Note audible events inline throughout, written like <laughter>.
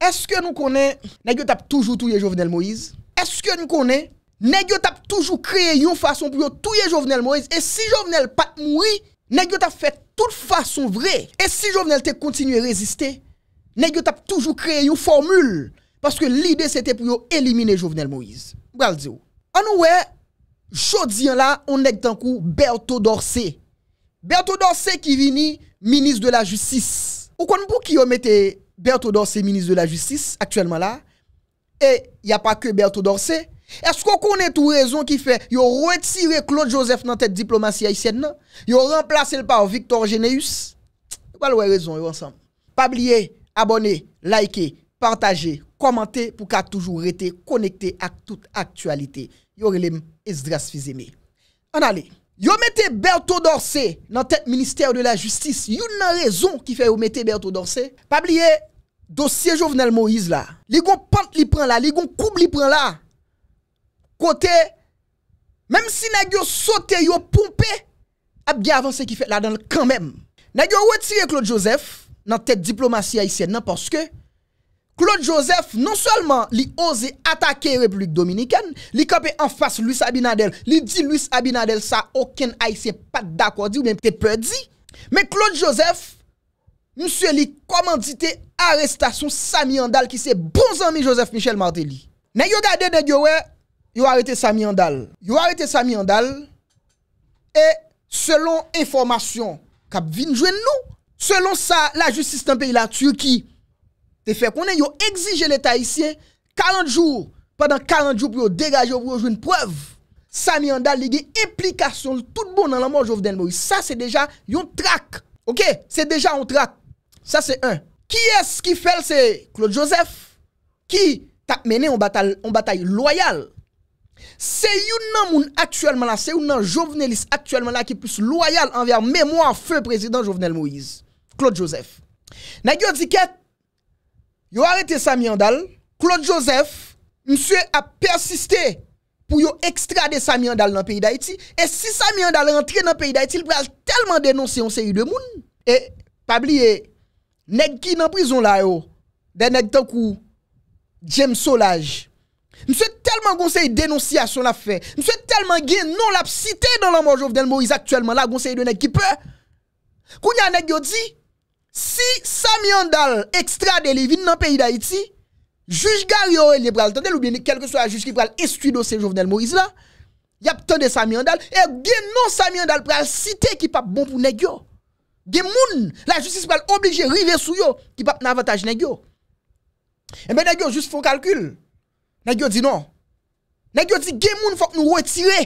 Eske nou konen, negyo tap toujou touye Jovenel Moïse? Eske nou konen, negyo tap toujou kreye yon fason pou yo touye Jovenel Moïse? E si Jovenel pat mouri, negyo tap fet tout fason vre? E si Jovenel te kontinuye reziste? Negyo tap toujou kreye yon formule? Paske lide se te pou yo elimine Jovenel Moïse? Gwal diyo? Anou we, chodzien la, on neg tan kou Berto Dorse. Berto Dorse ki vini, minis de la jutsis. Ou konen pou ki yo mette Berthaud Dorcé, ministre de la Justice, actuellement là. Et il n'y a pas que Berto Dorcé. Est-ce qu'on connaît tout raison qui fait qu'il retiré Claude Joseph dans tête diplomatie haïtienne Il ont remplacé le par Victor Généus pas de raison ensemble Pas oublier, abonner, liker, partager, commenter pour qu'à toujours rester connecté à toute actualité. Yo relem Esdras En allez. Yo mettez Berto Dorcé dans tête ministère de la justice. Une raison qui fait vous mettez Berto Dorcé. Pas oublier dosye jovenel Moïse la, li goun pant li pran la, li goun koub li pran la, kote, mèm si nagyo sote yo poumpe, apge avan se ki fet la dan kan mèm. Nagyo wè tire Claude Joseph, nan tèt diplomatie haïsien nan, porske, Claude Joseph, non solman li oze atake republik dominikèn, li kapè an fase Louis Abinadel, li di Louis Abinadel sa, okèn haïsien pat dakwa di, ou mèm tèt pèr di, mèm Claude Joseph, mèm Claude Joseph, Mse li komandite arestasyon Samy Andal Ki se bon zami Joseph Michel Martelly Ne yo gade de gyo we Yo arete Samy Andal Yo arete Samy Andal E selon informasyon Kap vin jwen nou Selon sa la justice tempe ila Turki Te fe konen yo exige le tahisyen 40 jou Padan 40 jou pou yo degaje Ou pou yo jwen preuve Samy Andal li ge implikasyon Tout bon nan la mort Jove Denboui Sa se deja yon trak Ok se deja yon trak Ça, c'est un. Qui est-ce qui fait C'est Claude Joseph qui t'a mené en bataille, en bataille loyale. C'est une actuellement là, c'est une joveneliste actuellement là qui est plus loyal envers mémoire feu président Jovenel Moïse, Claude Joseph. a dit yo arrêté Sami Andal, Claude Joseph, monsieur a persisté pour y extrader Sami Andal dans le pays d'Haïti et si Sami Andal rentre dans le pays d'Haïti, il va tellement dénoncer un série de monde et pas oublier Neg ki nan prizon la yo, de neg tok ou James Solage, mse telman gonsenye denonsi a son la fe, mse telman gen non la psite nan laman Jovenel Moïse aktuelman la gonsenye de neg ki pe, koun ya neg yo di, si Samy Andal ekstra de Levine nan peyi da iti, juj gari yo e li pral tendel ou bine kelke so a juj ki pral estuido se Jovenel Moïse la, yap tende Samy Andal, e gen non Samy Andal pral site ki pa bon pou neg yo. Gen moun la justice pou al oblige rive sou yo ki pap nan vataj negyo. Ebe negyo eh jist fon kalkyl. Negyo di non. Negyo di gen moun fok nou wetire.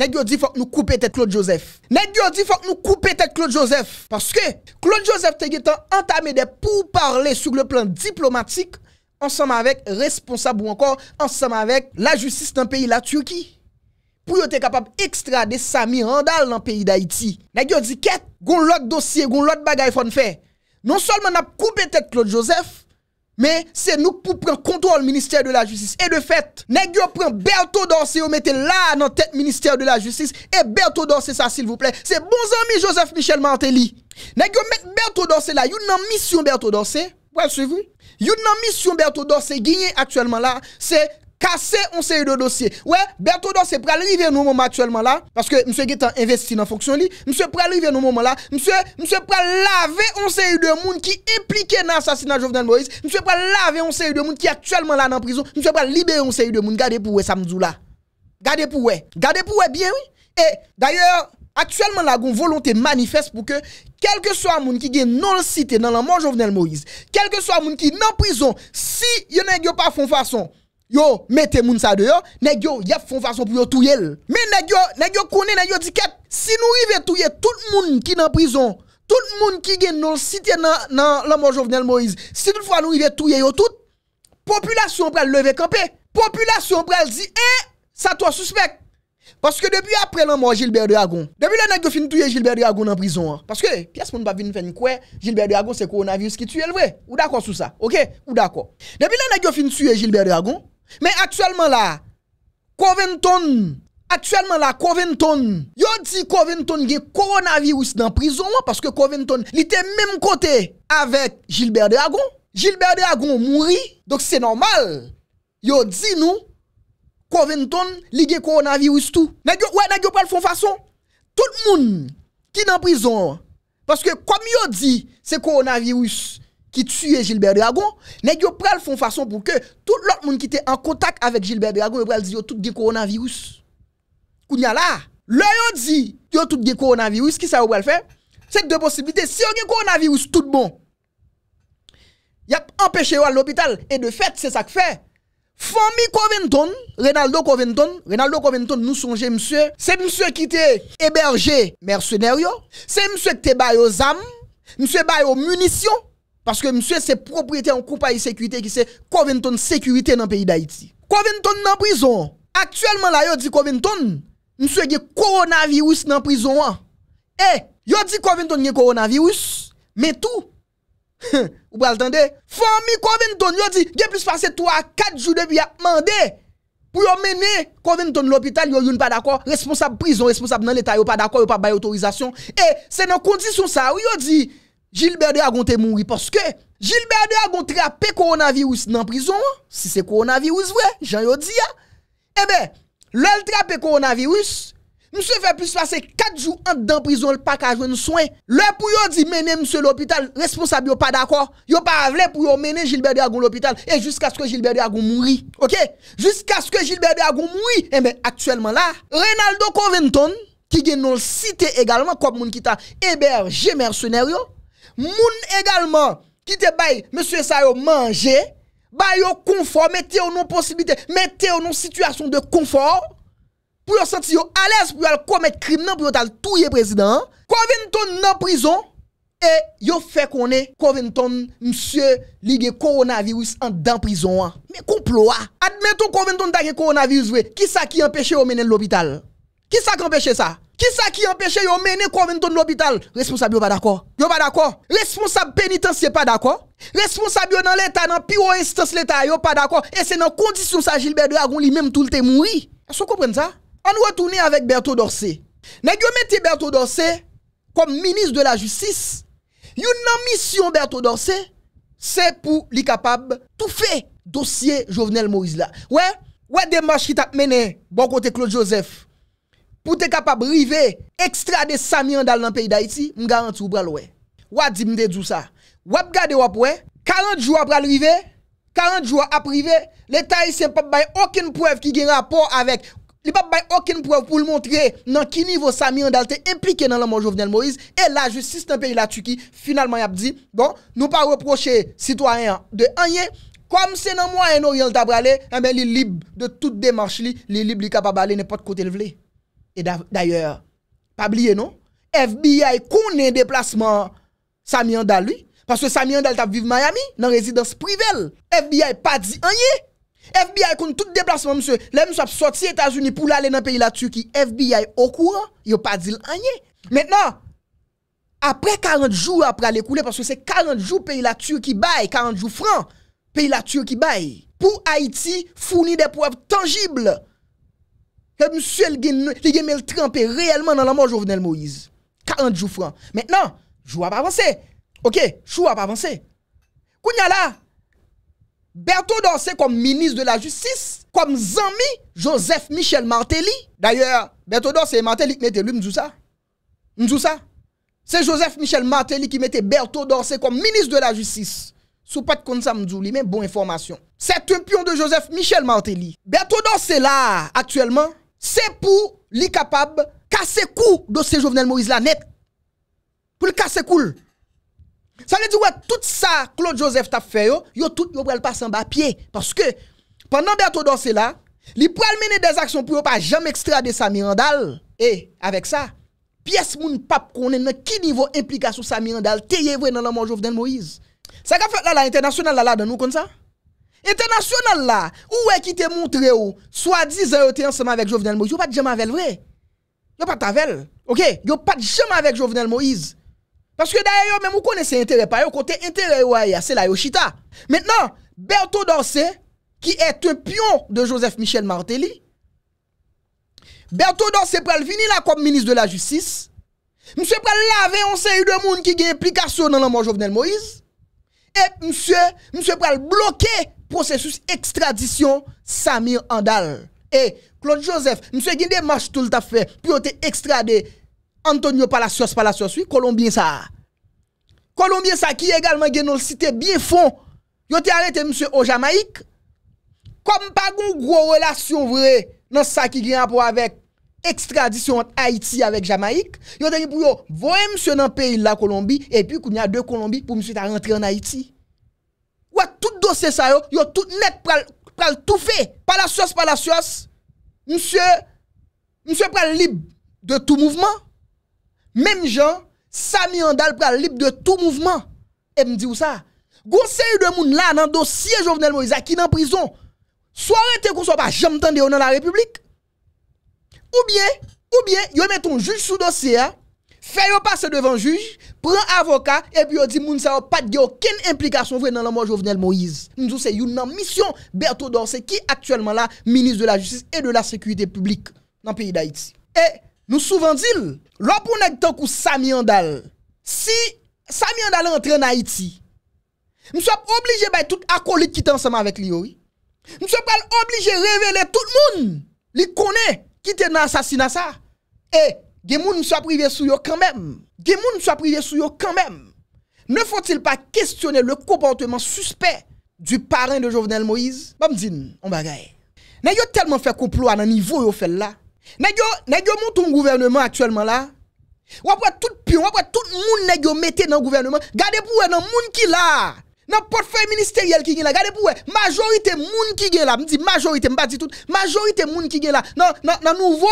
Negyo di fok nou koupe tete Claude Joseph. Negyo di fok nou koupe tete Claude Joseph. Parce que Claude Joseph tege tan entame de pou parle sou le plan diplomatik ansama vek responsable ou ankor ansama vek la justice nan peyi la Turki. pou yo te kapap ekstra de sa mi randal nan peyi d'Haïti. Nè gyo di ket, goun lòt dosye, goun lòt bagay fòn fè. Non solman ap koupè tèk Claude Joseph, mè se nou pou prèn kontrol Ministère de la Justice. E de fèt, nè gyo prèn Berthaud d'Orsay, yo mette la nan tèk Ministère de la Justice, e Berthaud d'Orsay sa s'il vous plè. Se bon zami Joseph Michel Martelly, nè gyo mette Berthaud d'Orsay la, yon nan misyon Berthaud d'Orsay, yon nan misyon Berthaud d'Orsay ginyè aktuellement la, se... casser un série de dossiers. Ouais, c'est prêt pral arriver nous moment actuellement là parce que monsieur Guetan investi dans fonction li, monsieur à arriver nous moment là, monsieur monsieur pral laver un série de monde qui impliqué dans l'assassinat de Jovenel Moïse, monsieur pral laver un série de monde qui actuellement là dans prison, monsieur pral libérer un série de monde Gardez pour samedi là. Gardez pour Gardez pour bien oui. Et d'ailleurs, Actuellement, la volonté manifeste pour que, quel que soit moun qui gagne non cité dans la mort Jovenel Moïse, quel que soit moun qui est en prison, si yon pas font façon, Yo, mette moun sa deyo, neg yo, yap fon fason pou yo touye l. Men neg yo, neg yo kone, neg yo diket, si nou ive touye tout moun ki nan prison, tout moun ki gen nou sitye nan, nan, nan moun Jovnel Moïse, si tout fwa nou ive touye yo tout, populasyon pral leve kampe, populasyon pral zi, e, eh, sa to a suspect. Paske debi apre nan moun Gilbert de Agon, debi la neg yo fin touye Gilbert de Agon nan prison, paske pias moun pa vin fèny kwe, Gilbert de Agon se koronavirus ki touye l vwe, ou d'akon sou sa, ok, ou d'akon. Depi la neg yo fin touye Gilbert de Ag Mais actuellement là, Coventon, actuellement là, Coventon, yo dit Covington a coronavirus dans prison hein, parce que Coventon il était même côté avec Gilbert Dragon. Gilbert Dragon mourit, donc c'est normal. Yo dit nous, Coventon il a coronavirus tout. Mais ouais, pas le façon. Tout le monde qui est dans prison, parce que comme yo dit, c'est coronavirus qui tuait Gilbert Dragon, nèg yo pral font façon pour que tout l'autre monde qui était en contact avec Gilbert Dragon, yo pral dire tout gen coronavirus. a là, le yo dit yo tout gen coronavirus, qui ça yo pral faire C'est deux possibilités. Si a gen coronavirus tout bon, y a empêché à l'hôpital et de fait c'est ça que fait. Famille Coventon Ronaldo Coventon Renaldo Coventon, nous songez monsieur, c'est monsieur qui était hébergé mercenaire, c'est monsieur qui était aux armes, monsieur baillé aux munitions. Paske mswe se propriete an koupayi sekurite ki se Coventon sekurite nan peyi da iti. Coventon nan prizon, aktuelman la yo di Coventon, mswe ge koronavirus nan prizon an. E, eh, yo di Coventon nye koronavirus, me tou. <laughs> Ou bral tende, fami Coventon yo di, ge plus pase 3-4 jude bi ya mande. Pou yo mene Coventon l'hopital, yo yon pa d'akor, responsab prizon, responsab nan l'Etat, yo pa d'akor, yo pa bay autorizasyon. E, se nan kondisyon sa, yo eh, di... Gilbert a gon te parce que Gilbert a gon trappé coronavirus dans prison, si c'est coronavirus vrai, j'en ai dit hein. Eh ben, l'el trappé coronavirus, monsieur fait plus passer 4 jours en dans prison le pas ka joindre soin. Le pour yon dit mener monsieur l'hôpital, responsable yo pas d'accord, yo pas avle pour yon mener Gilbert de l'hôpital et jusqu'à ce que Gilbert a gon mouri. OK Jusqu'à ce que Gilbert a gon mouri. Eh ben actuellement là, Ronaldo Coventon qui gagne cité également comme moun qui t'a hébergé mercenaire Moun egalman ki te baye msye sa yo manje, baye yo konfor, mette yo nou posibite, mette yo nou situasyon de konfor, pou yo santi yo ales pou yo al komet krim nan pou yo tal tou ye prezident, konventon nan prizon, e yo fe konen konventon msye ligye koronavirus an dan prizon an. Me kouplo a. Admeton konventon dake koronavirus we, ki sa ki empeshe omenen l'opital? Ki sa ki empeshe sa? Qui ça qui empêche yon mener combien ton l'hôpital Responsable pas d'accord. Yon pas d'accord. Responsable pénitentiaire pas d'accord. Responsable dans l'état dans pire instance l'état yon pas d'accord et c'est dans condition ça Gilbert Dragon lui-même tout le temps Est-ce que vous comprenez ça On retourne avec Berthaud ce Nèg vous mettez Berthaud comme ministre de la justice. Yon une mission Berthaud c'est pour lui capable tout fait dossier Jovenel Moïse là. Ouais, ouais démarche qui t'a mené bon côté Claude Joseph pou te kapab rive, ekstrade sami yon dal nan peyi da iti, m garanti ou bra lwe. Wad di m de dousa? Wap gade wap we, karant jou ap rive, karant jou ap rive, le ta isen pap bay okin prev ki gen rapor avek, li pap bay okin prev pou l montre nan ki nivou sami yon dal te implike nan laman Jovenel Moïse, e la justice nan peyi la tuki, finalman yap di, bon, nou pa reproche sitwaryen de anye, kwa m se nan mwa yon oryon ta brale, ame eh li lib de tout demarche li, li lib li kapab ale, ne pat kote levle. Et d'ailleurs, pas oublier non, FBI connaît déplacement Samian Samyanda, lui, parce que Samian Andal t'a vivre Miami dans résidence privée. FBI pas dit rien. FBI connaît tout déplacement monsieur. Là monsieur sorti États-Unis pour aller dans pays la Turquie, FBI au courant, il pas dit rien. Maintenant, après 40 jours après l'écouler parce que c'est 40 jours pays la Turquie bail, 40 jours francs, pays la Turquie bail Pour Haïti, fournir des preuves tangibles que monsieur le trempé réellement dans la mort Jovenel Moïse. 40 jours francs. Maintenant, ne vois pas avancer. OK, ne à pas avancer. Kounya là, Berthaud est comme ministre de la Justice, comme Zami Joseph Michel Martelly. D'ailleurs, Berthaud d'Orsay et Martelly qui mettait lui, m'dou ça. M'dou ça. C'est Joseph Michel Martelly qui mettait Berthaud d'Orsay comme ministre de la Justice. Sous pas de compte ça m'dou mais bonne information. C'est un pion de Joseph Michel Martelly. Berthaud est là, actuellement, c'est pour lui capable casser le coup de ce Jovenel Moïse là net. Pour le casser coup. Ça veut dire ouais tout ça Claude Joseph t'a fait yo, yo tout yo pral en bas pied parce que pendant Berto Dossé là, il pral mener des actions pour pas jamais extrader sa Mirandal et avec ça pièce moun pap konnen nan qui niveau implication sa Mirandal te yevre dans la mort Jovenel Moïse. Ça fait là international là là dans nous comme ça. International là, où est qui te montré ou, soit disant était ensemble avec Jovenel Moïse, yo pas de jamais avec vrai. Yo pas tavel. OK, yo pas de jamais avec Jovenel Moïse. Parce que d'ailleurs, même vous connaissez intérêt par yo, côté intérêt ou c'est la Yoshita. Maintenant, Berthaud Dorset, qui est un pion de Joseph Michel Martelly, Berthaud Dorset pral Vini là comme ministre de la Justice. Monsieur pral laver on série de monde qui a implication dans la mort Jovenel Moïse. Et monsieur, monsieur pral bloquer processus extradition Samir Andal. Et Claude Joseph, monsieur a des tout le fait, puis on extradé Antonio Palacios, Palacios, oui, Colombien ça. Colombien ça qui également genon cité bien fond. Yo te arrêté monsieur au Jamaïque. Comme pas une gros relation vraie dans ça qui à rapport avec extradition entre Haïti avec Jamaïque. Yo te dit pour yo, voyez monsieur dans pays la Colombie et puis qu'il y a deux Colombie pour monsieur ta rentrer en Haïti tout dossier ça yo, yo tout net pral, tout fait. Pas la sauce, pas la sauce. Monsieur, monsieur pral libre de tout mouvement. Même Jean Sami Andal pral libre de tout mouvement. Et me dit où ça? conseil de moun là dans dossier Jovenel Moïse qui dans prison. Soit arrêté qu'on soit pas jamais entendu dans la République. Ou bien, ou bien, yo met ton juge sous dossier. Hein. fè yo passe devan juj, pren avoka, epi yo di moun sa yo pat gyo ken implikasyon vwe nan la moun jovenel Moïse. Ndou se yon nan misyon Berthoud Orse ki aktuellement la Ministre de la Justice et de la Sécurité Publique nan piyi d'Haïti. E, nou souven dil, lopounèk tok ou Samy Andal. Si Samy Andal entren d'Haïti, moun sop oblige bay tout akolik ki tan seman vek li yo. Moun sop bal oblige revele tout moun li konè ki ten an sasina sa. E, des gens soient privés sous quand même. Des gens soient privés sous quand même. Ne faut-il pas questionner le comportement suspect du parrain de Jovenel Moïse Bam din, on bagaille. N'a yo tellement fait complot à ce niveau yo fait là. N'a yo n'a un gouvernement actuellement là. Ou après tout pion, ou après tout monde n'a yo mette dans gouvernement. Gardez pour nan monde qui là. Nan portefeuille ministériel qui est là, pou pour majorité moun qui gen là, M'di majorité, dis pas dit tout, majorité moun qui gen là. Non, non, nouveau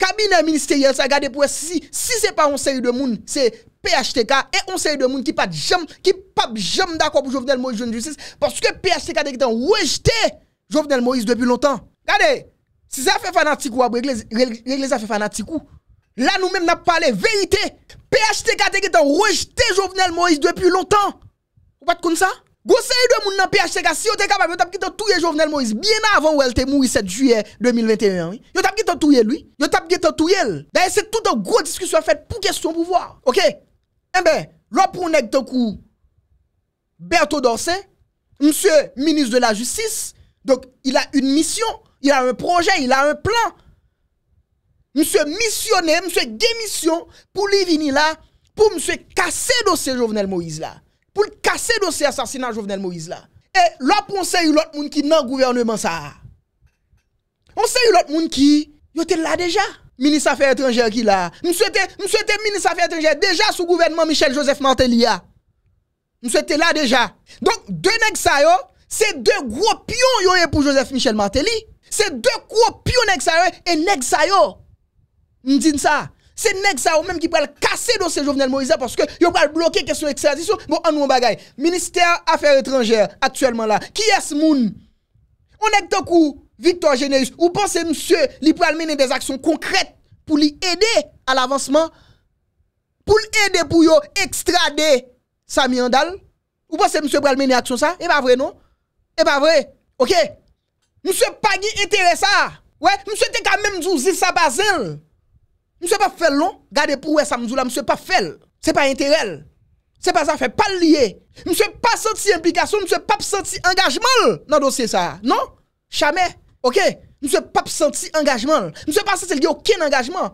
cabinet ministériel, ça pour si, si c'est pas un série de monde, c'est PHTK et un série de monde qui pas jam, qui pas jam d'accord pour Jovenel Moïse justice, parce que PHTK a rejeté Jovenel Moïse depuis longtemps. Regardez, si ça fait fanatique ou régler ça fait fanatique ou. Là, nous même n'a parlé vérité. PHTK a rejeté Jovenel Moïse depuis longtemps. Vous pas de ça? Gosey de moun nan si yo te capable, yo tap kitan touye Jovenel Moïse, bien avant ou elle te le 7 juillet 2021, Vous tap kitan touye lui, Vous tap kitan touye c'est tout une gros discussion faite pour question pouvoir. Ok? Eh ben, là pour nèg ton coup, Dorcé, monsieur ministre de la Justice, donc il a une mission, il a un projet, il a un plan. Monsieur missionné, monsieur démission pour lui venir là, pour monsieur casser dossier Jovenel Moïse là pour casser le dossier assassinat Jovenel Moïse là. Et là, on sait l'autre monde qui dans le gouvernement ça. On sait l'autre monde qui, est était là déjà. Ministre Affaires étrangères qui là. Monsieur était, monsieur était ministre Affaires étrangères déjà sous gouvernement Michel Joseph Martelly. Monsieur était là déjà. Donc, deux nèg ça yo, c'est deux gros pions yo pour Joseph Michel Martelly. C'est deux gros pions nèg ça et nèg ça yo. ça c'est nèg ça ou même qui va casser dossier Jovenel Moïse parce que yo va bloquer question extradition. Bon, on nous bagaille. Ministère Affaires étrangères actuellement là, qui est-ce moun On est tant coup Victor Générius, ou pensez monsieur, il peut mener des actions concrètes pour lui aider à l'avancement pour l'aider pour yo extrader Sami Andal Ou pensez monsieur pral mener action ça Et eh, pas vrai non Et eh, pas vrai. OK. Monsieur pas intérêt ça. Ouais, monsieur t'es quand même dit ça bazel. Mse pa fèl loun, gade pou wè samzou la, mse pa fèl, se pa enterel, se pa zafèl, pa liye, mse pa senti implikasyon, mse pa senti engajman nan dosye sa, non? Chame, ok, mse pa senti engajman, mse pa senti lge oken engajman,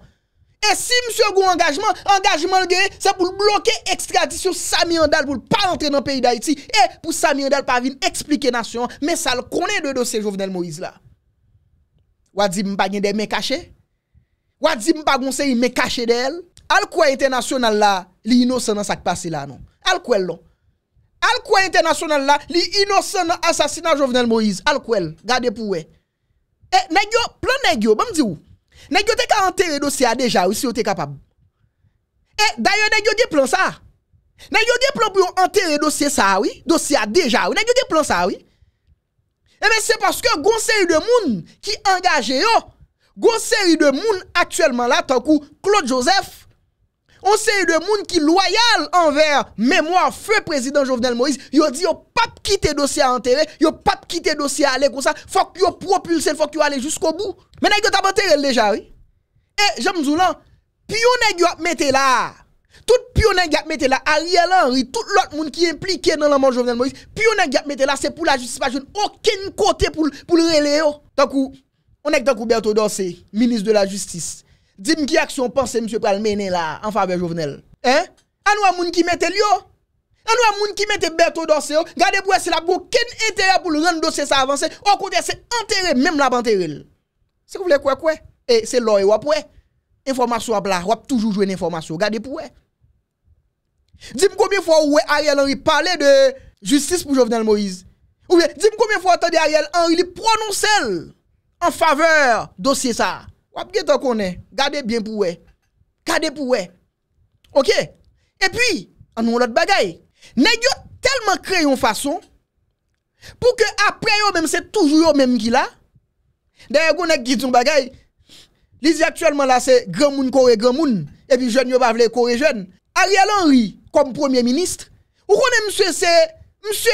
e si mse gou engajman, engajman lge, se pou l bloke ekstradisyon Sami Handal pou l pa rentre nan peyi da iti, e pou Sami Handal pa vin eksplike nasyon, men sal konen de dosye jovenel Moïse la, wadi mpa gen de men kache? m'a pas conseillé, mais caché d'elle. Al quoi international là, li innocent dans sa passé là non. Al quoi l'on. Al quoi international là, li innocent dans assassinat Jovenel Moïse. Al quoi gardez pour Et eh, nèg yo, plan nèg yo, bon di ou. Nèg yo te ka enterrer dossier déjà ou si yo te capable. Eh, d'ailleurs nèg yo e de plan ça. Nèg yo de plan pour enterrer dossier ça oui, dossier déjà ou nèg yo de plan ça oui. Eh bien, c'est parce que conseil de monde qui engagé yo Gon seri de moun aktuelman la, tankou, Claude Joseph, on seri de moun ki loyal anver Memoir Feu Prezident Jovenel Moïse, yo di yo pap kite dosye a enterre, yo pap kite dosye a ale kon sa, fok yo propulse, fok yo ale jusqu'o bou. Menè yon tabote rel deja, ri. E, eh, jemzou lan, piyonè yon ap mette la. Tout piyonè yon ap mette la, a rielan, ri, tout l'ot moun ki implike nan laman Jovenel Moïse, piyonè yon ap mette la, se pou la justispa, se pou la justispa, jounen oken kote pou l'rele yo, oh. tankou, On est dans Gouberto Dorsey, ministre de la Justice. Dis-moi qui action pense monsieur Pralmené là en faveur Jovenel. Hein? A nous moun qui mette lio. A nous moun qui mette Berto Dorsey. Gardez pour c'est la aucun intérêt pour le rendre dossier ça avancer. Au côté c'est enterré même la banterelle. C'est vous voulez quoi quoi? Et eh, c'est l'oeil ou Information à bla, ou toujours jouer information. Gardez pour Dis-moi combien de fois ouais Ariel Henry parlait de justice pour Jovenel Moïse. Ou bien dis-moi combien de fois attendez Ariel Henry prononcer en faveur dossier ça. ap geto konne, gardez bien pour ouais. Gardez pour ouais. OK. Et puis, on nous l'autre bagay Nèg yo tellement créé une façon pour que après yo même c'est toujours eux même qui là. D'ailleurs, on n'avez qui dit bagaille. actuellement là c'est grand moun coré grand moun et puis jeune yo pas vle coré jeune. Ariel Henry comme premier ministre, ou connaît monsieur c'est monsieur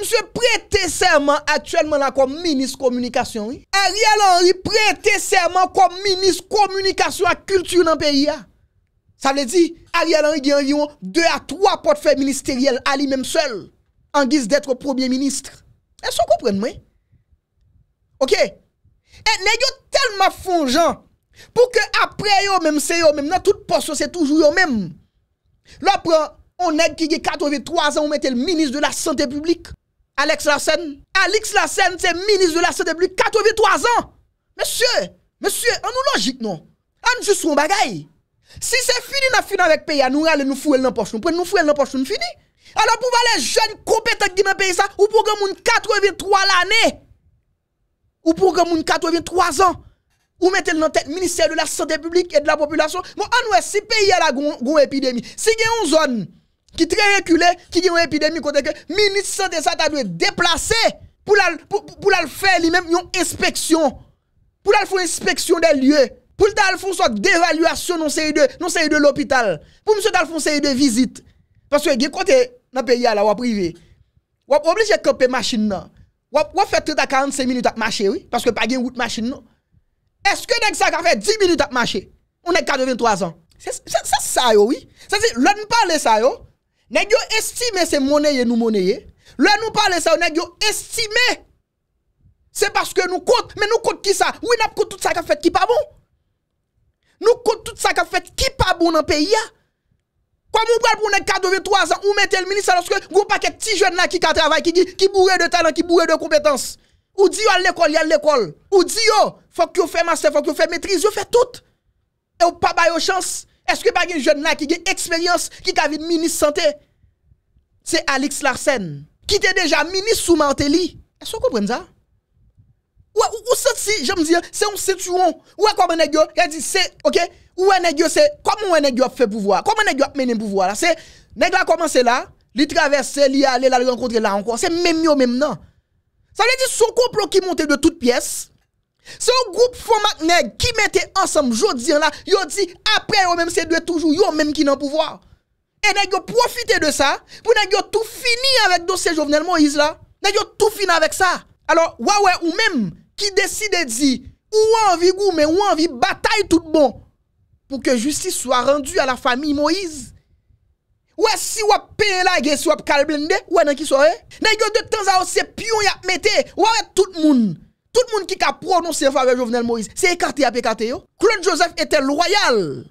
Mse prete serman atyèlman la kom minis komunikasyon. Ariel Henry prete serman kom minis komunikasyon a kulturyon an ah. peyi ya. Sa vle di, Ariel Henry gen yon 2 a 3 potfè ministeriel a li menm sel an giz detre premier ministre. E so kompren mwen. Ok. E le yo telma fonjan pou ke apre yo menm se yo menm nan tout posto se toujou yo menm. La pren, on ek ki gen 83 an ou menm tel minis de la sante publik. Alex Lassen. Alex Lassen, c'est ministre de la Santé publique, 83 ans. Monsieur, monsieur, on nous logique, non? On juste son bagaille. Si c'est fini, nous fini avec le pays, nous allons nous fouer dans la poche, nous prenons nous fouer dans poche, nous fini. Alors pour les jeunes compétents qui dans le pays, ça, ou pour que 83 l'année, ou pour que 83 ans, ou mettez dans tête ministère de la santé publique et de la population. Bon, on ouais, si pays a la grande épidémie, si il y une zone Ki tre rekule, ki gen yon epidemi kote ke Minis sante sa ta dwe deplase Pou lal fè li mèm yon inspeksyon Pou lal fò inspeksyon de lye Pou lal fò sot devaluasyon Non se non yi de lopital Pou msè tal fò se yi de vizit Paske gen kote nan pe yal la waprive Wap oblije kope machin nan Wap wap fè tre ta 45 minute ap mache Paske pa gen wout machin nan Eske denk sa ka fè 10 minute ap mache Ou nenk 43 an Sa sa yo wii Sase loun pale sa yo Nèk yo estime se moneye nou moneye, lè nou pale sa yo nèk yo estime. Se baske nou kote, men nou kote ki sa, wè nap kote tout sa ka fèt ki pa bon. Nou kote tout sa ka fèt ki pa bon nan peyi ya. Kwa mou gwal pou nèk 4, 2, 3 an, ou mète l'mini sa lòske gwo paket ti jwèd nan ki ka travay, ki bourè de talent, ki bourè de kompetans. Ou di yo al l'ekol, yal l'ekol. Ou di yo, fòk yo fè master, fòk yo fè metriz, yo fè tout. E yo pa bay yo chans. Est-ce que pas un jeune là qui a expérience, qui a une ministre santé? C'est Alex Larsen, qui était déjà ministre sous Martelly. Est-ce que vous comprenez ça? Ou, ou, si, j'aime dire, c'est un situation? Ou comment un nègre, il dit, c'est, ok? Ou un nègre, c'est, comment un a fait pouvoir? Comment un mené mené pouvoir? C'est, nègre a commencé là, il traverse, il allé là, il rencontré là encore. C'est même mieux, même Ça veut dire, son complot qui monte de toutes pièces, c'est un groupe format qui mettait ensemble jodi là, yo dit après eux même c'est deux toujours yo même qui le pouvoir. Et nèg yo profiter de ça pour nèg yo tout fini avec dossier Jovenel Moïse là. Nèg tout fini avec ça. Alors ouais ou même qui décide de dire ou envie mais ou envie bataille tout bon pour que justice soit rendue à la famille Moïse. Ouais, si ou paye la guerre, si ou calblende, ouais, nan qui soye? Nèg yo de temps à autre, c'est pion y a ou ouais, tout le monde tout le monde qui a prononcé faveur Jovenel Moïse, c'est écarté à pécaté. Claude Joseph était loyal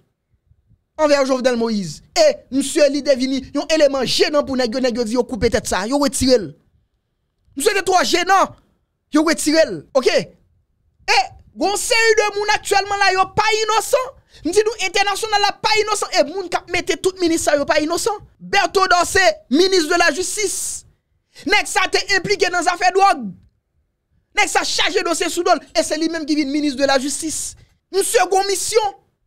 envers Jovenel Moïse. Et monsieur li devini un élément gênant pour nèg nèg ne vous couper tête ça, yo retiré. Monsieur de trois gênant, yo retiré. OK. Et gon série de moun actuellement là yo pas innocent. M'di nous international là pas innocent et qui a mette tout ministre yo pas innocent. Berto Dorsé, ministre de la justice. Nèg ça été impliqué dans affaire drogue. Nèg ça chargé dossier sous et c'est lui-même qui vient ministre de la justice. Une seconde mission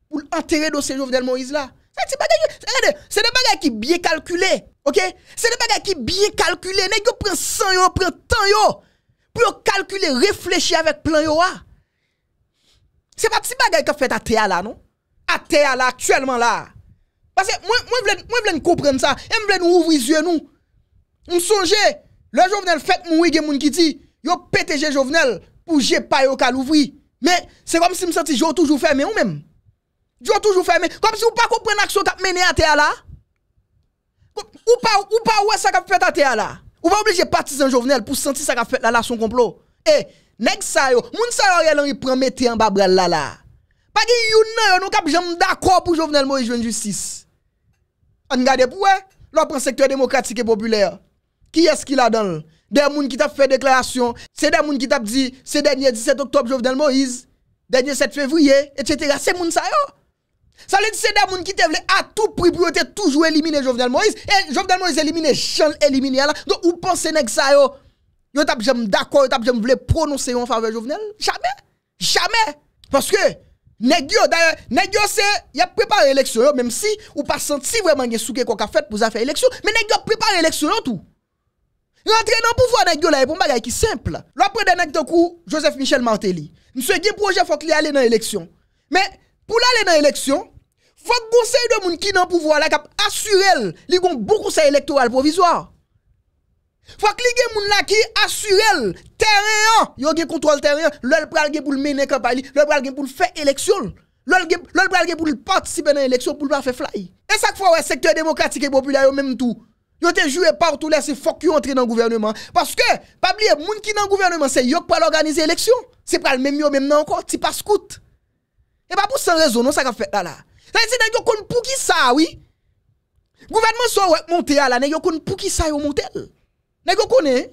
pour enterrer dossier Jovenel Moïse là. C'est des bagages qui sont bien calculé OK C'est des bagages qui bien calculé Nèg yo prend sang yo, prend temps yo pour calculer, réfléchir avec plan yo. Ah. C'est pas petit bagage qui fait à terre là non À terre là actuellement là. Parce que moi moi moi comprendre ça, Je moi nous ouvrir les yeux nous. On songe, le jour Jovenel fait mourir des gens qui dit Yo PTG jovenel pou jepay yo ka louvri. Men, se kom si m senti jo toujou ferme ou men. Jo toujou ferme. Kom si ou pa kom pren aksyon kap mene a te ala. Ou pa ou e sa kap fet a te ala. Ou pa oubleje partisan jovenel pou senti sa kap fet la la son komplo. E, eh, neg sa yo. Moun sa yo yel an yi preme te an babrel la la. Pa ki yon nan yo nou kap jem d'akor pou jovenel mou yi jwen justice. An gade pou we, lò pran sektory demokratik e popüler. Ki es ki la dan lò? des gens qui t'a fait déclaration, c'est des gens qui t'a dit, c'est dernier 17 octobre Jovenel Moïse, dernier 7 février, etc. C'est moun ça yo. Ça veut dire c'est des gens qui te à tout prix pour toujours éliminer Jovenel Moïse. Et Jovenel Moïse éliminé, Jean éliminé là. Donc, ou pensez que ça yo, yo t'a jamais d'accord, yo t'a jamais voulu prononcer en faveur Jovenel? Jamais. Jamais. Parce que, nèg yo d'ailleurs, nèg yo c'est il a préparé l'élection même si ou pas senti vraiment y'a souké quoi qu'a fait pour faire élection, mais nèg yo préparé l'élection tout. Rentre nan pouvwa nan gyo la e pou mbagay ki simple. Lo apre denek dekou Joseph Michel Martelly. Mse gen proje fok li ale nan eleksyon. Me pou la ale nan eleksyon, fok gosey do moun ki nan pouvwa la kap asurel li goun bou gosey elektoral provizwa. Fok li gen moun la ki asurel teren an. Yo gen kontrol teren an, lol pral gen pou l menen kapay li, lol pral gen pou l fe eleksyon. Lol pral gen pou l patisiben nan eleksyon pou l pa fe fly. E sak fwa wè sektor demokratik e populya yo menm tou. Yo te joué partout là, c'est faut qu'ils entrent dans le gouvernement. Parce que, pas oublier, gens qui sont dans le gouvernement, c'est eux qui organiser l'élection. C'est pas le même yo même non encore, c'est pas scout. Et pas pour sans raison, non, ça qu'a fait là là. Ça dit, pas pour qui ça, oui? Gouvernement soit monter monté là, nèg pour qui ça yo monté. Nèg yo connaît.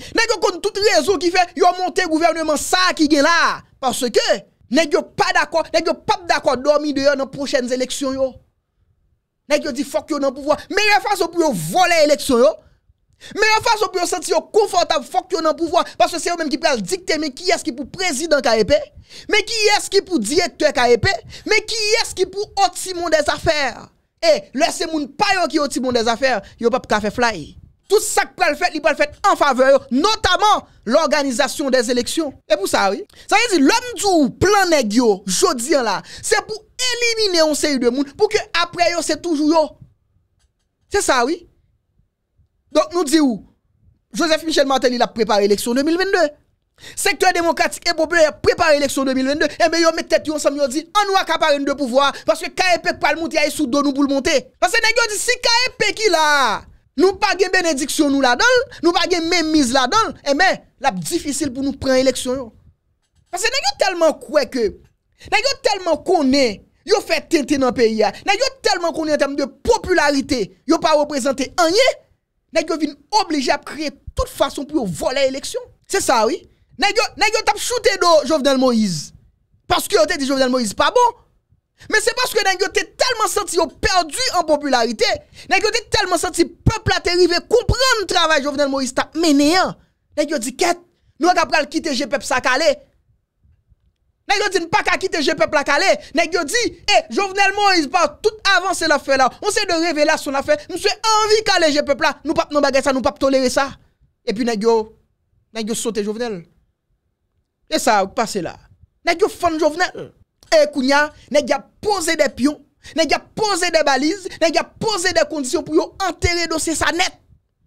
Hein? Nèg toute raison qui fait yo monté gouvernement ça qui gagne là parce que nèg pas d'accord, nèg pas d'accord dormir dehors dans les prochaines élections yo nèg yo dit fuck yo dans pouvoir meilleure façon pour yo voler élection yo meilleure façon pour yo sentir confortable fuck yo dans pouvoir parce que c'est eux même qui pral dicter mais qui est-ce qui pour président KEP mais qui est-ce qui pour directeur KEP mais qui est-ce qui pour haut des affaires et eh, laissez moun pa yo qui haut monde des affaires yo pas faire fly tout ça qu'il peut faire, il peut le faire en faveur, notamment l'organisation des élections. Et pour ça, oui. Ça veut dire, l'homme du plan négio, dis là, c'est pour éliminer un série de monde, pour que après c'est toujours yo. C'est ça, oui. Donc, nous disons, Joseph Michel Martel, il a préparé l'élection 2022. Secteur démocratique et populaire prépare l'élection 2022. Et bien, yon met tête ensemble, yon dit, on nous accapare de pouvoir, parce que KEP pas le monter, sous dos nous pour le monter. Parce que, yon dit, si KEP qui là, nous pas de bénédiction nous là-dedans, nous pas de même mise là-dedans, et eh mais ben, la difficile pour nous prendre élection. Parce que nous tellement quoi que, nous tellement connaît, yo fait tenter dans le pays, nous tellement connaît en termes de popularité, yo pas représenté rien, nous vin obligé à créer toute façon pour voler l'élection. C'est ça, oui. Nous tap shooté do Jovenel Moïse. Parce que yo te dit Jovenel Moïse pas bon. Men se baske nan gyo te telman santi yo perdu an popularite, nan gyo te telman santi pop la te rive, koupran nou travay jovenel Moïse ta, menenyan, nan gyo di ket, nou ak ap kal kite je pep sa kale, nan gyo di nou pak ak kite je pep la kale, nan gyo di, e, jovenel Moïse pa, tout avan se la fe la, monsen de reve la son la fe, monsen anvi kale je pep la, nou pap nou bagay sa, nou pap tolere sa, e pi nan gyo, nan gyo sote jovenel, e sa, ouk pase la, nan gyo fane jovenel, E eh, kou nya, ne gya pose de pyo, ne gya pose de balize, ne gya pose de kondisyon pou yo enterre dosye sa net.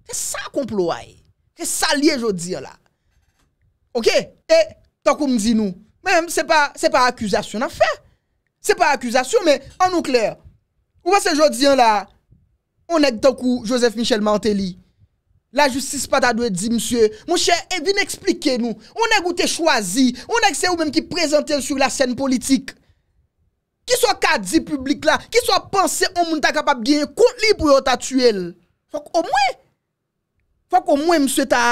Se sa komplo a e, se sa liye jodi an la. Ok, e, takou mdi nou, men, se pa, se pa akusasyon a fe. Se pa akusasyon, men, an nou kler. Ou pa se jodi an la, ou nek takou Joseph Michel Mantelli. La justice pa ta dwe di, msye, mwenche, e vin explike nou. O nek ou te chwazi, o nek se ou menm ki prezante sur la sen politik. Ki so ka di publik la, ki so panse ou mwen ta kapap genye, kont li pou yo tatu el. Fak o mwen, fak o mwen msye ta,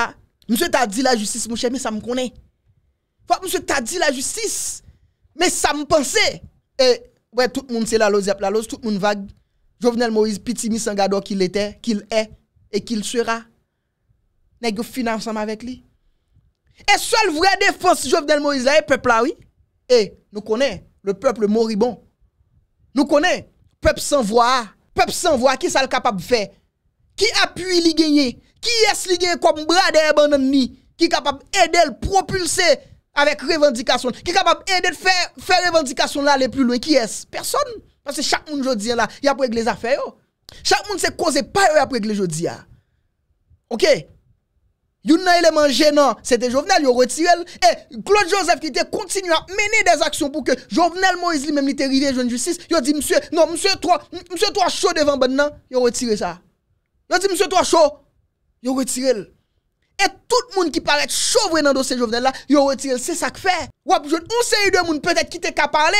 msye ta di la justice, mwenche, me sa m konen. Fak msye ta di la justice, me sa m panse. E, wè, tout moun se la lozi ap la lozi, tout moun vag. Jovenel Moïse, piti mi sanga do ki l'ete, ki l'e, e ki l'sera. nèg final ensemble avec lui. Et seul vraie défense Jovenel Moïse là, peuple là oui. Et nous connaissons le peuple moribond. Nous connaissons peuple sans voix, peuple sans voix qui est le capable de faire. Qui appuie li gagner Qui est li gagner comme brader de ni qui capable d'aider le propulser avec revendication, qui capable d'aider de faire faire revendication là aller plus loin qui est Personne parce que chaque monde jodi là, il a régler les affaires Chaque monde s'est causé pas il a les jodi OK Yon nan élément gênant, c'était Jovenel, yon retiré. Et Claude Joseph qui était continue à mener des actions pour que Jovenel Moïse lui-même était arrivé jeune justice. Yon dit, monsieur, non, monsieur, toi, monsieur, toi, chaud devant bon Il yon retiré ça. Yon dit, monsieur, toi, chaud, yon retiré. Et tout le monde qui paraît chaud dans ce dossier Jovenel là, yon retiré. C'est ça que fait. Ou on sait de monde peut-être qui te qu'à parler.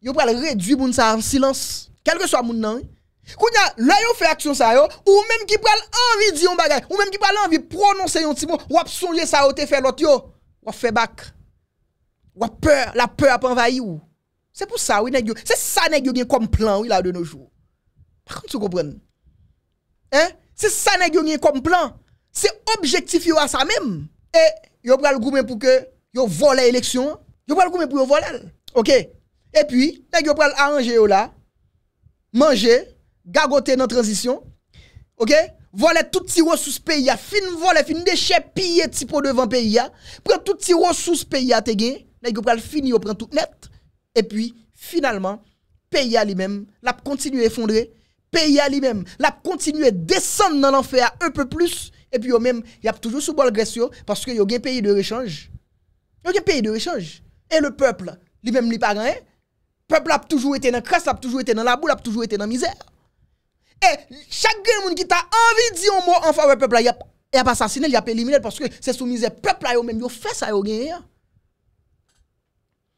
Yon pral réduire ça en silence. Quel que soit moun nan, Kounya, là, yon fait action ça yo, ou même qui pral envie de dire un bagay, ou même qui pral envie de prononcer un petit mot, ou ap songe ça ou te fait l'autre yo, ou fait bac Ou peur, la peur a envahi ou. C'est pour ça, oui, nèg C'est ça, nèg yo comme plan, oui, là, de nos jours. Par contre, tu comprends? Hein? C'est ça, nèg yo comme plan. C'est objectif yo à ça même. Et, yo pral goumen pour que yo vole l'élection, yo le goumen pour yon voler. OK? Et puis, nèg yo pral arranger yo là, manger, gagoté dans transition. OK Voler tout petit ressources pays, fin voler, fin déchet piller petit pot devant pays, prend tout petit ressources pays te gain, pral fini prend tout net et puis finalement pays lui-même l'a continué effondrer, pays lui-même l'a continué descendre dans l'enfer un peu plus et puis au même y a toujours sous bol grèce. parce que a un pays de rechange. a un pays de rechange et le peuple lui-même lui pas Le Peuple a toujours été dans crasse, a toujours été dans la boule, a toujours été dans la misère. E, eh, chak gen moun ki ta anvi di yon moun anfa wè pèp la yèp Yèp asasine, yèp elimine Paske se soumise pèp la yon men Yon fè sa yon gen yon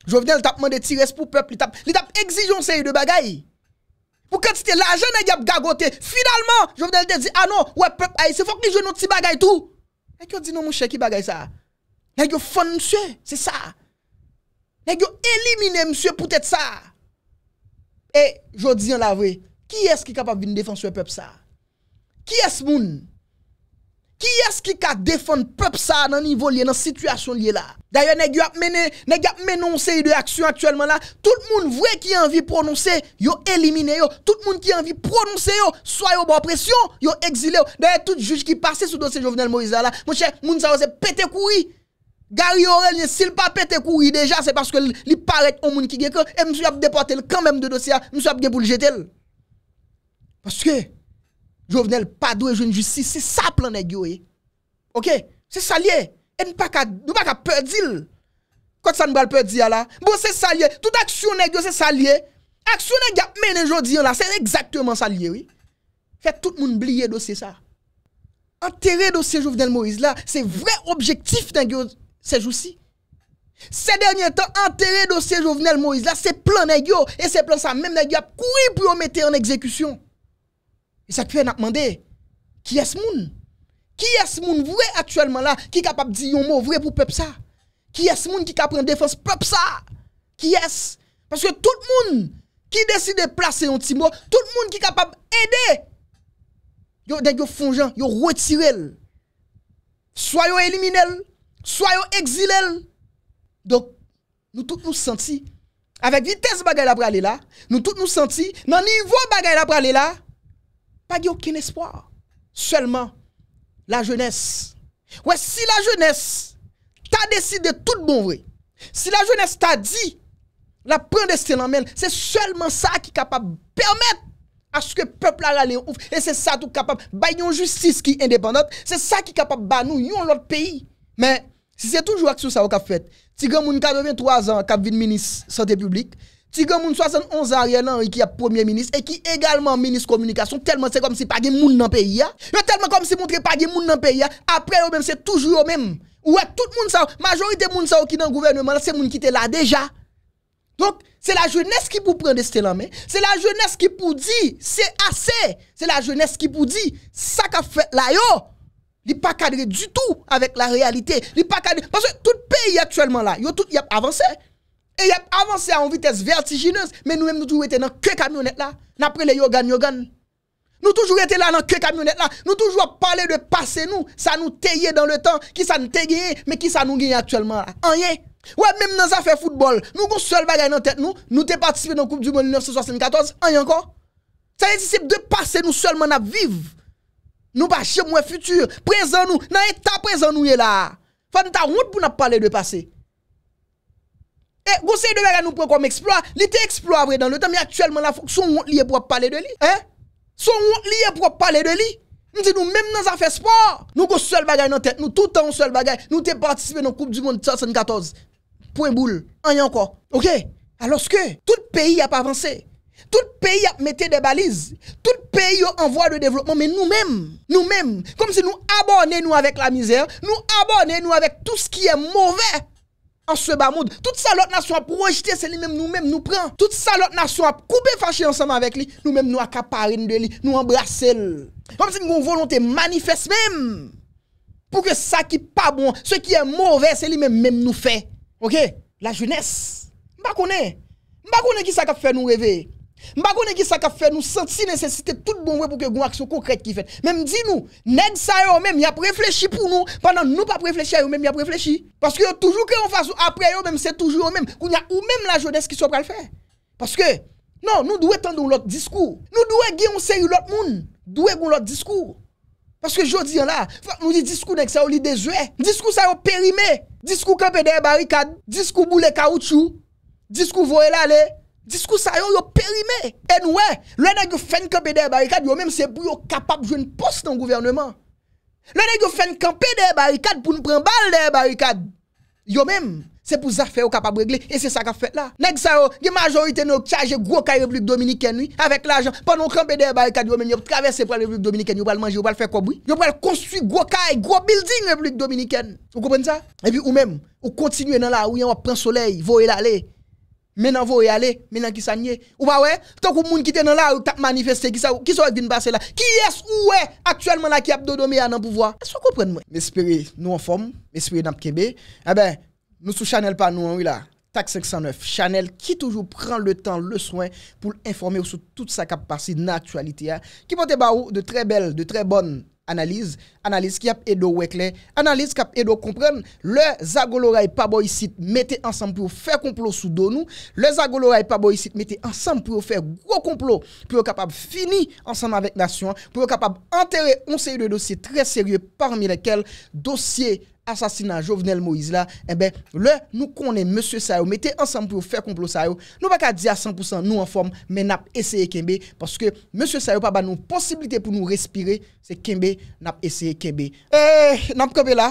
Jou venen l tapman de ti res pou pèp Li tap exijyon se yon de bagay Pou kè ti te lajan Li tap gagote Finalman, jou venen l te di Anon, wè pèp la yon Se fòk li jwen nou ti bagay tou Nè kyo di nou mou chè ki bagay sa Nè kyo fon msye, se sa Nè kyo elimine msye pou tèt sa E, jou di yon la vwe Qui est-ce qui est capable de défendre ce peuple ça Qui est-ce moun Qui est-ce qui peut défendre peuple ça dans niveau lié dans situation lié là D'ailleurs nèg a mené nèg a mené une série de actuellement là, tout le monde vrai qui a envie de prononcer, yo éliminé yo, tout le monde qui a envie de prononcer yo, soit yo bon pression, yo exilé. D'ailleurs tout juge qui passait sous dossier Jovenel Moïse là, mon cher, moun ça c'est pété courir. Gary Aurelien, s'il pas pété courir déjà, c'est parce que il paraît au monde qui gèk, et monsieur a déporté quand même de dossier, monsieur a bien pour parce que Jovenel pas doué jeune justice, c'est ça plan yo. Eh. OK, c'est ça lié. Et nous pas qu'à pas perdre Quand ça nous pas perdre là, bon c'est ça lié. Toute action nèg c'est ça lié. Action de a mené jodi là, c'est exactement ça lié oui. Fait tout le monde oublier dossier ça. Enterrer dossier Jovenel Moïse là, c'est vrai objectif nèg ces jours-ci. Ces derniers temps, enterrer dossier Jovenel Moïse là, c'est plan yo. et c'est plan ça même nèg courir pour mettre en exécution. Et ça que être demandé, qui est ce monde Qui est ce monde vrai actuellement là qui est capable de dire un mot vrai pour peuple ça Qui est ce monde qui capable de défense peuple ça Qui est Parce que tout le monde qui décide de placer un petit mot, tout le monde qui est capable d'aider, yo dès yo gens, yo retiré. Soit yo éliminé, soit yo exilé. Donc nous tous nous sentons, avec vitesse bagaille la aller nous tous nous sentis dans niveau bagaille la aller là pas aucun espoir. Seulement la jeunesse. Ouais, si la jeunesse t'a décidé tout bon vrai, si la jeunesse t'a dit la prendre destin en main, c'est seulement ça qui est capable de permettre à ce que le peuple a aller ouf. Et c'est ça tout capable de bah, une justice qui est indépendante. C'est ça qui est capable de nous, nous, l'autre pays. Mais si c'est toujours action ça vous avez fait, si vous avez 23 ans, ministre de la santé publique, vous avez 71 Ariel Henry qui est premier ministre et qui également ministre communication tellement c'est comme si pas de monde dans le pays. Tellement comme si montré pas de monde dans le pays. Après eux même c'est toujours eux même. Ouais, tout le monde ça, majorité monde ça qui dans le gouvernement, c'est monde qui était là déjà. Donc, c'est la jeunesse qui vous prend ce en main. C'est la jeunesse qui vous dit c'est assez. C'est la jeunesse qui vous dit ça qu'a fait là yo. Il pas cadré du tout avec la réalité. Il pas Parce que tout le pays actuellement là, yo tout y a avancé. E yap avanse an vites vertigineuse, men nou em nou toujou ete nan ke kamyonet la, napre le yogan-yogan. Nou toujou ete la nan ke kamyonet la, nou toujou a pale de pase nou, sa nou teye dan le tan, ki sa nou tegeye, men ki sa nou genye aktuellement la. Anye? Ou e menm nan zafè foutbol, nou goun sol bagay nan tèt nou, nou te patisipe nan koub du moun 1974, anye anko? Sa yedisip de pase nou solman ap viv. Nou pa chemwe futur, prezan nou, nan yeta prezan nou ye la. Fad nou ta woun pou nap pale de pase. Et eh, conseil de nous prend comme exploit. Il était dans le temps, mais actuellement, la sont lié pour parler de lui. Hein? sont lié pour parler de lui. Nous disons, même dans affaires sport, nous avons seul bagarre dans tête, nous tout le temps seul bagarre. Nous avons participé dans la Coupe du Monde 74. Point boule. Rien encore. OK? Alors que tout le pays a pas avancé. Tout pays a mis des balises. Tout pays en voie de développement. Mais nous-mêmes, nous-mêmes, comme si nous abonnons nous avec la misère, nous abonnons nous avec tout ce qui est mauvais en ce bas monde. Toute ça, l'autre nation a projeté, c'est lui-même, nous-mêmes, nous prend, Toute ça, l'autre nation a coupé, fâché ensemble avec lui. Nous-mêmes, nous accaparons de lui, nous embrassons. Comme si nous avons volonté manifeste même. Pour que ça qui pas bon, ce qui est mauvais, c'est lui-même, même nous fait. Ok? La jeunesse. m'a connaît. sais pas qui ça qui fait nous rêver. Mbakone qui ça qu'a fait nous senti nécessité tout bon pour que une action concrète qui fait. Même dis nous, nèg ça yo même y a réfléchi pour nous pendant nous pas réfléchir yo même y a réfléchi parce que toujours que on fasse après yo même c'est toujours yo même qu'on y a ou même la jeunesse qui soit à le faire. Parce que non, nous devons tendre l'autre discours. Nous devons guider un série l'autre monde, devons l'autre discours. Parce que jodi dis là, nous dit discours nèg ça li désuet, discours ça yo périmé, discours camper des barricade, discours boulet caoutchouc, discours voyer l'aller Discours ça yo périmé. Et nous le nèg fait camper des barricades yo même c'est pour yo capable jouer une poste dans le gouvernement. Le nèg fait camper des barricades pour nous prendre balle des barricade. Yo même c'est pour ça faire capable régler et c'est ça qu'a fait là. Nèg ça yo la majorité nous charge gros la République dominicaine avec l'argent pendant camper des barricades yo même yo traverser pour la République dominicaine vous pas manger vous pas le faire quoi Vous pas construire gros caille gros building République dominicaine. Vous comprenez ça Et puis ou même ou continuer dans la rue hein, on prend soleil, voyer l'aller. Menan vou e ale, menan ki sa nye. Ou ba we, tonk ou moun ki te nan la, ou ta manifeste, ki sa ou, ki sa ou e vin base la. Ki es ou we, aktuellement la ki ap dodomi anan pouvoa. E so komprenn mwen. Mespiri nou an form, mespiri namkebe, e eh ben, nou sou chanel pa nou an wila. Tak 509, chanel ki toujou pran le tan, le soin pou l'informe ou sou tout sa kap pasi natualite ya. Ki pote ba ou, de tre bel, de tre bon. Analise, analise, ki ap edo wek le, analise, ki ap edo kompren, le zagolora e paboyisit mette ansanm pou yo fè komplo sou donou, le zagolora e paboyisit mette ansanm pou yo fè gro komplo, pou yo kapab fini ansanm avèk nasyon, pou yo kapab anterè onseye de dosye trè serye parmi lekel dosye anterè. Asasina Jovenel Moïse la, ebe, eh lè, nou konen M. Sayo, mette ansan pou fè komplo Sayo, nou baka di a 100% nou an form, men nap eseye kembe, paske M. Sayo pa ba nou posibilite pou nou respire, se kembe, nap eseye kembe. E, nap kope la,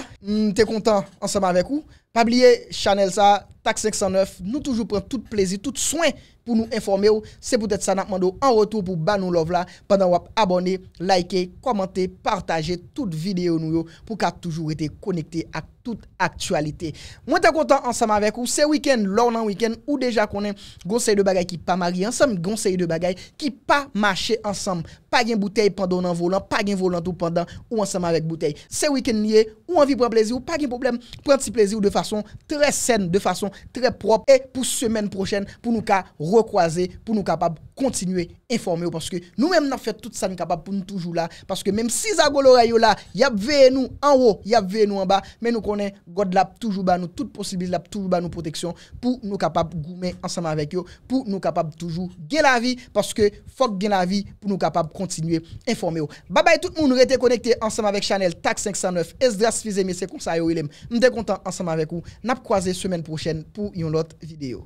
te kontan ansan ba vek ou, pabliye Chanel sa, tak 509, nou toujou pren tout plezi, tout soin, Pou nou informe ou, se poutet sa nakman do an rotou pou ban nou lov la. Pendan wap abone, like, komante, partaje tout videyo nou yo pou ka toujou ete konekte ak. tout aktualite. Mwen ta kontan ansama avek ou se wiken, lor nan wiken, ou deja konen gonsey de bagay ki pa mari ansam gonsey de bagay ki pa mache ansam. Pa gen boutey pandon nan volant, pa gen volant ou pandan ou ansama avek boutey. Se wiken niye, ou anvi pou an plezi ou pa gen problem, pou an ti plezi ou de fason tre sen, de fason tre prop e pou semen prochen pou nou ka rekwaze, pou nou kapab kontinue informe ou, paske nou mèm nan fè tout sa nou kapab pou nou toujou la, paske mèm si zago lora yo la, yap veye nou anro, yap veye nou anba, mè nou konè, God lap toujou ba nou, tout posibil lap toujou ba nou proteksyon, pou nou kapab goumen ansama vek yo, pou nou kapab toujou gen la vi, paske fok gen la vi, pou nou kapab kontinue informe ou. Babay tout moun nou rete konekte ansama vek chanel, tak 509, es dras fizeme se konsa yo ilèm, m dekontan ansama vek ou, nap kwaze semen prochen pou yon lot videyo.